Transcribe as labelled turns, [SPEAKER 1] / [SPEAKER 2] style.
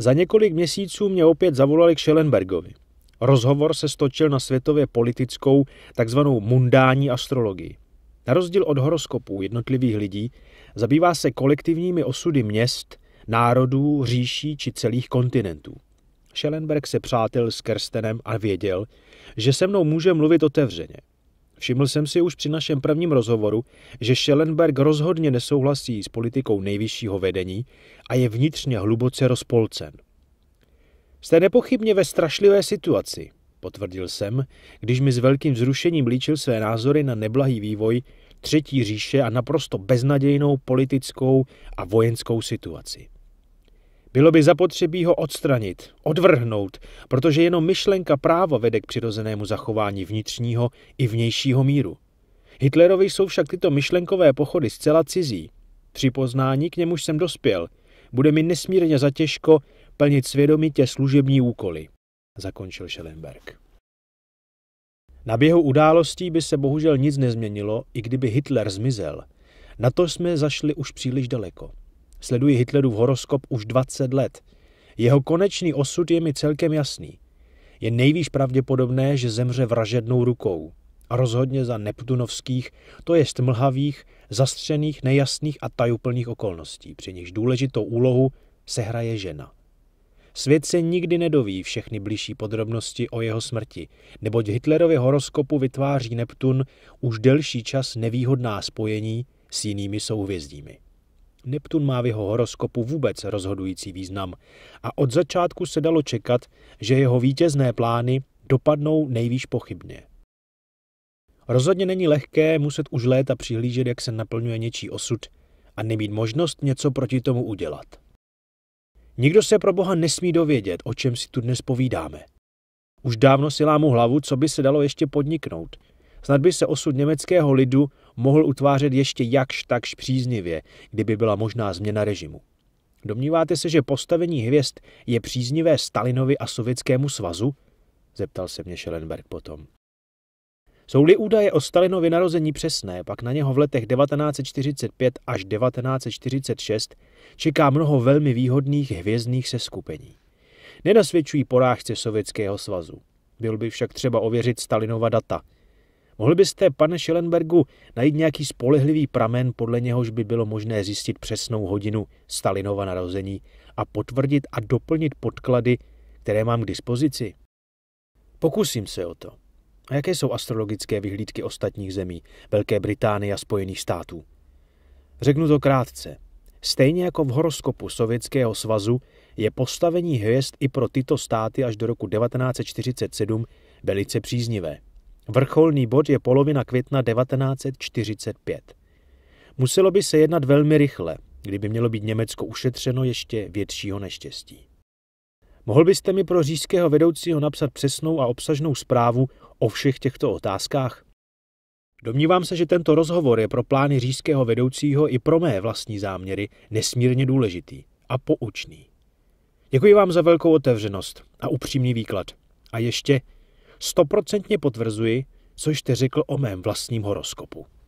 [SPEAKER 1] Za několik měsíců mě opět zavolali k Schellenbergovi. Rozhovor se stočil na světově politickou, takzvanou mundání astrologii. Na rozdíl od horoskopů jednotlivých lidí, zabývá se kolektivními osudy měst, národů, říší či celých kontinentů. Schellenberg se přátel s Kerstenem a věděl, že se mnou může mluvit otevřeně. Všiml jsem si už při našem prvním rozhovoru, že Schellenberg rozhodně nesouhlasí s politikou nejvyššího vedení a je vnitřně hluboce rozpolcen. Jste nepochybně ve strašlivé situaci, potvrdil jsem, když mi s velkým vzrušením líčil své názory na neblahý vývoj Třetí říše a naprosto beznadějnou politickou a vojenskou situaci. Bylo by zapotřebí ho odstranit, odvrhnout, protože jenom myšlenka práva vede k přirozenému zachování vnitřního i vnějšího míru. Hitlerovi jsou však tyto myšlenkové pochody zcela cizí. Při poznání, k němuž jsem dospěl, bude mi nesmírně zatěžko plnit svědomitě služební úkoly, zakončil Schellenberg. Na běhu událostí by se bohužel nic nezměnilo, i kdyby Hitler zmizel. Na to jsme zašli už příliš daleko. Sleduji Hitlerův horoskop už 20 let. Jeho konečný osud je mi celkem jasný. Je nejvíc pravděpodobné, že zemře vražednou rukou. A rozhodně za neptunovských, to jest mlhavých, zastřených, nejasných a tajuplných okolností, při nichž důležitou úlohu sehraje žena. Svět se nikdy nedoví všechny blížší podrobnosti o jeho smrti, neboť Hitlerově horoskopu vytváří Neptun už delší čas nevýhodná spojení s jinými souhvězdími. Neptun má v jeho horoskopu vůbec rozhodující význam a od začátku se dalo čekat, že jeho vítězné plány dopadnou nejvíc pochybně. Rozhodně není lehké muset už léta přihlížet, jak se naplňuje něčí osud a nemít možnost něco proti tomu udělat. Nikdo se pro Boha nesmí dovědět, o čem si tu dnes povídáme. Už dávno si lámu hlavu, co by se dalo ještě podniknout – Snad by se osud německého lidu mohl utvářet ještě jakž takž příznivě, kdyby byla možná změna režimu. Domníváte se, že postavení hvězd je příznivé Stalinovi a Sovětskému svazu? Zeptal se mě Schellenberg potom. Jsou-li údaje o Stalinovi narození přesné, pak na něho v letech 1945 až 1946 čeká mnoho velmi výhodných hvězdných seskupení. Nenasvědčují porážce Sovětského svazu. Byl by však třeba ověřit Stalinova data – Mohl byste, pane Schellenbergu, najít nějaký spolehlivý pramen, podle něhož by bylo možné zjistit přesnou hodinu Stalinova narození a potvrdit a doplnit podklady, které mám k dispozici? Pokusím se o to. A jaké jsou astrologické vyhlídky ostatních zemí, Velké Británie a Spojených států? Řeknu to krátce. Stejně jako v horoskopu Sovětského svazu je postavení hvězd i pro tyto státy až do roku 1947 velice příznivé. Vrcholný bod je polovina května 1945. Muselo by se jednat velmi rychle, kdyby mělo být Německo ušetřeno ještě většího neštěstí. Mohl byste mi pro říjského vedoucího napsat přesnou a obsažnou zprávu o všech těchto otázkách? Domnívám se, že tento rozhovor je pro plány říjského vedoucího i pro mé vlastní záměry nesmírně důležitý a poučný. Děkuji vám za velkou otevřenost a upřímný výklad. A ještě stoprocentně potvrzuji, co jste řekl o mém vlastním horoskopu.